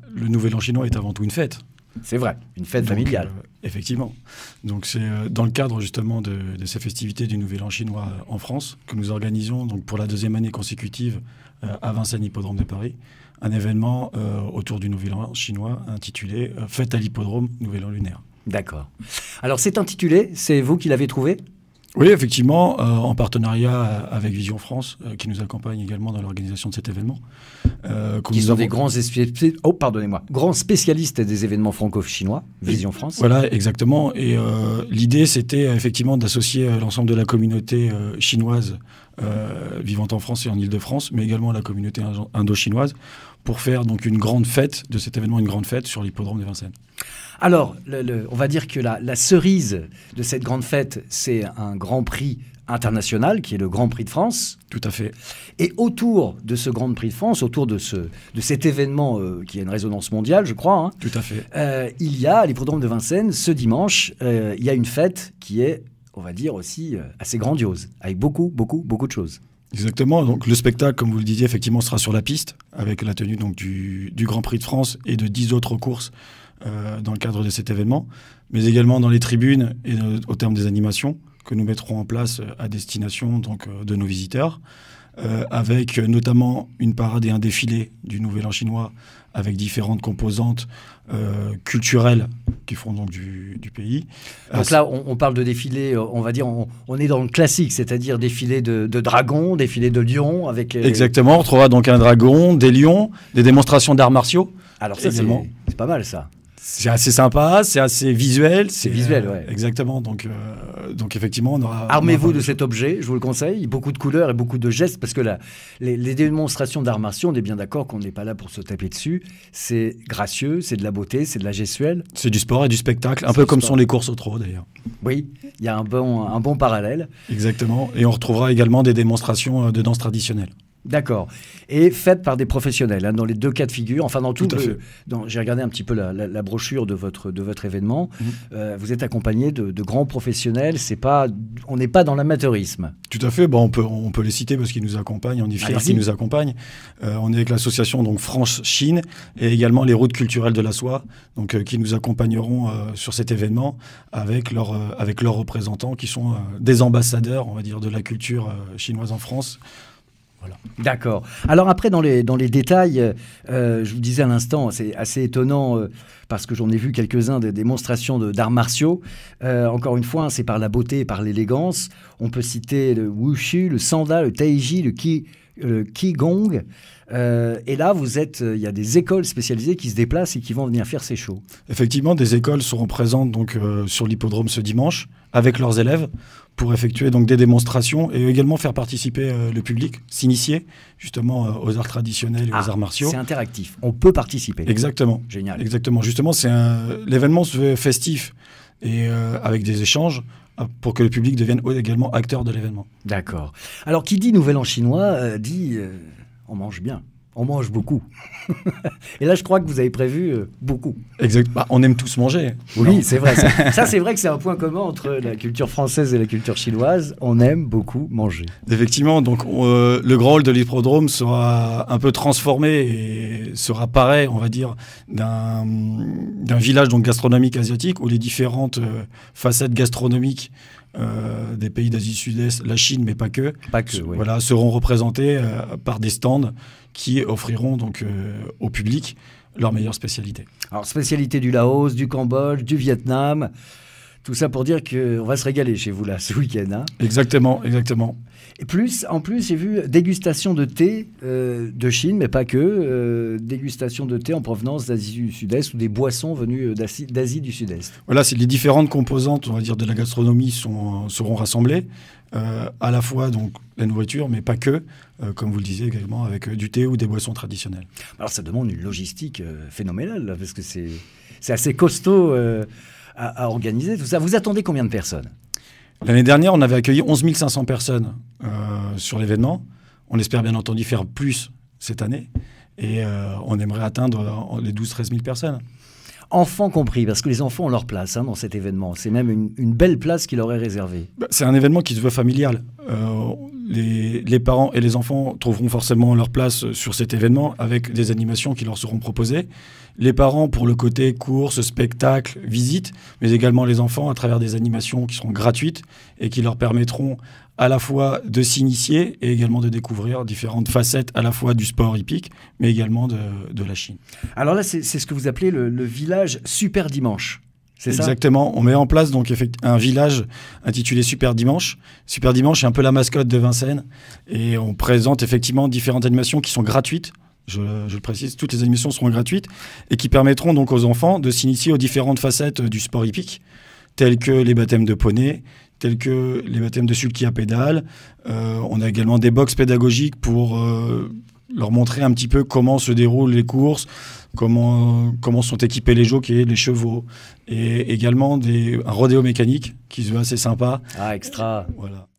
Bah, le Nouvel An chinois est avant tout une fête. C'est vrai, une fête familiale. Euh, effectivement. Donc c'est euh, dans le cadre justement de, ces festivités du Nouvel An chinois euh, en France que nous organisons donc pour la deuxième année consécutive à Vincennes Hippodrome de Paris un événement autour du Nouvel An chinois intitulé Fête à l'Hippodrome Nouvel An lunaire. D'accord. Alors c'est intitulé, c'est vous qui l'avez trouvé oui, effectivement, euh, en partenariat euh, avec Vision France, euh, qui nous accompagne également dans l'organisation de cet événement. Ils ont des grands, oh, pardonnez-moi, grands spécialistes des événements franco-chinois, Vision France. Voilà, exactement. Et l'idée, c'était effectivement d'associer l'ensemble de la communauté chinoise vivant en France et en Ile-de-France, mais également la communauté indo-chinoise, pour faire donc une grande fête de cet événement, une grande fête sur l'hippodrome de Vincennes. Alors, on va dire que la, cerise de cette grande fête, c'est un grand prix international, qui est le Grand Prix de France. Tout à fait. Et autour de ce Grand Prix de France, autour de, ce, de cet événement euh, qui a une résonance mondiale, je crois. Hein, Tout à fait. Euh, il y a, à l'hippodrome de Vincennes, ce dimanche, euh, il y a une fête qui est, on va dire, aussi assez grandiose, avec beaucoup, beaucoup, beaucoup de choses. Exactement. Donc le spectacle, comme vous le disiez, effectivement, sera sur la piste avec la tenue donc du, Grand Prix de France et de dix autres courses euh, dans le cadre de cet événement, mais également dans les tribunes et euh, au terme des animations que nous mettrons en place euh, à destination donc de nos visiteurs. Euh, avec euh, notamment une parade et un défilé du Nouvel An chinois, avec différentes composantes euh, culturelles qui font donc du, du pays. Donc là, on, parle de défilé, on va dire, on, est dans le classique, c'est-à-dire défilé de, dragons, défilé de lions, avec... Exactement, on trouvera donc un dragon, des lions, des démonstrations d'arts martiaux. Alors ça, c'est pas mal ça. C'est assez sympa, c'est assez visuel. C'est visuel, ouais. Exactement. Donc, euh, donc effectivement, on aura. Armez-vous de cet objet, je vous le conseille. Beaucoup de couleurs et beaucoup de gestes, parce que là, les, démonstrations d'arts martiaux, on est bien d'accord qu'on n'est pas là pour se taper dessus. C'est gracieux, c'est de la beauté, c'est de la gestuelle. C'est du sport et du spectacle, un peu comme sont les courses au trot d'ailleurs. Oui, il y a un un bon parallèle. Exactement. Et on retrouvera également des démonstrations euh, de danse traditionnelle. D'accord. Et faites par des professionnels, hein, dans les deux cas de figure. Enfin, dans tout. les j'ai regardé un petit peu la, brochure de votre, événement. Mhm. Euh, vous êtes accompagné de, grands professionnels. C'est pas, on n'est pas dans l'amateurisme. Tout à fait. Bon, on, peut, les citer parce qu'ils nous accompagnent. On est fiers nous accompagnent. Euh, on est avec l'association donc France-Chine et également les routes culturelles de la soie donc, euh, qui nous accompagneront sur cet événement avec, avec leurs représentants qui sont des ambassadeurs, on va dire, de la culture chinoise en France. D'accord. Alors après, dans les, dans les détails, euh, euh, je vous disais à l'instant, c'est assez étonnant euh, parce que j'en ai vu quelques-uns des démonstrations d'arts martiaux. encore une fois, hein, c'est par la beauté et par l'élégance. On peut citer le wushu, le sanda, le taiji, le ki, le Qigong. Euh, et là, vous êtes, euh, il y a des écoles spécialisées qui se déplacent et qui vont venir faire ces shows. Effectivement, des écoles seront présentes donc euh, sur l'hippodrome ce dimanche avec leurs élèves pour effectuer donc des démonstrations et également faire participer le public, s'initier justement aux arts traditionnels et aux ah, arts martiaux. C'est interactif, on peut participer. Exactement. Génial. Exactement. Justement, c'est l'événement se fait festif et avec des échanges euh, pour que le public devienne également acteur de l'événement. D'accord. Alors, qui dit nouvelle en chinois euh, dit euh, on mange bien on mange beaucoup. et là, je crois que vous avez prévu euh, beaucoup. Exactement. Bah, on aime tous manger. Oui, c'est vrai. Ça, c'est vrai que c'est un point commun entre la culture française et la culture chinoise. On aime beaucoup manger. Effectivement. Donc, euh, le grand hall de l'hippodrome sera un peu transformé et sera pareil, on va dire, d'un village donc gastronomique asiatique où les différentes euh, facettes gastronomiques euh, des pays d'Asie Sud-Est, la Chine, mais pas que, voilà, seront représentés euh, par des stands qui offriront donc euh, au public leurs meilleures spécialités. Alors spécialité du Laos, du Cambodge, du Vietnam. Tout ça pour dire qu'on va se régaler chez vous là ce week-end. Hein exactement, exactement. Et plus, en plus, j'ai vu dégustation de thé euh, de Chine, mais pas que. Euh, dégustation de thé en provenance d'Asie du Sud-Est ou des boissons venues euh, d'Asie du Sud-Est. Voilà, c'est les différentes composantes, on va dire, de la gastronomie sont, seront rassemblées. à la fois donc la nourriture, mais pas que, comme vous le disiez également, avec du thé ou des boissons traditionnelles. Alors ça demande une logistique phénoménale, parce que c'est assez costaud à, organiser tout ça. Vous attendez combien de personnes L'année dernière, on avait accueilli 11 500 personnes euh, sur l'événement. On espère bien entendu faire plus cette année. Et euh, on aimerait atteindre euh, les 12-13 000 personnes. Enfants compris, parce que les enfants ont leur place hein, dans cet événement. C'est même une, belle place qu'il leur est réservée. Bah, c'est un événement qui se veut familial les, parents et les enfants trouveront forcément leur place sur cet événement avec des animations qui leur seront proposées. Les parents pour le côté courses, spectacle, visite, mais également les enfants à travers des animations qui seront gratuites et qui leur permettront à la fois de s'initier et également de découvrir différentes facettes à la fois du sport hippique, mais également de, la Chine. Alors là, c'est ce que vous appelez le village super dimanche. C'est Exactement. On met en place donc un village intitulé Super Dimanche. Super Dimanche est un peu la mascotte de Vincennes et on présente effectivement différentes animations qui sont gratuites. Je, le précise, toutes les animations seront gratuites et qui permettront donc aux enfants de s'initier aux différentes facettes euh, du sport hippique, telles que les baptêmes de poney, telles que les baptêmes de sulky à pédale. Euh, on a également des box pédagogiques pour euh, leur montrer un petit peu comment se déroulent les courses, comment, comment sont équipés les jockeys, les chevaux, et également des, un rodéo mécanique qui se veut assez sympa. Ah, extra. Voilà.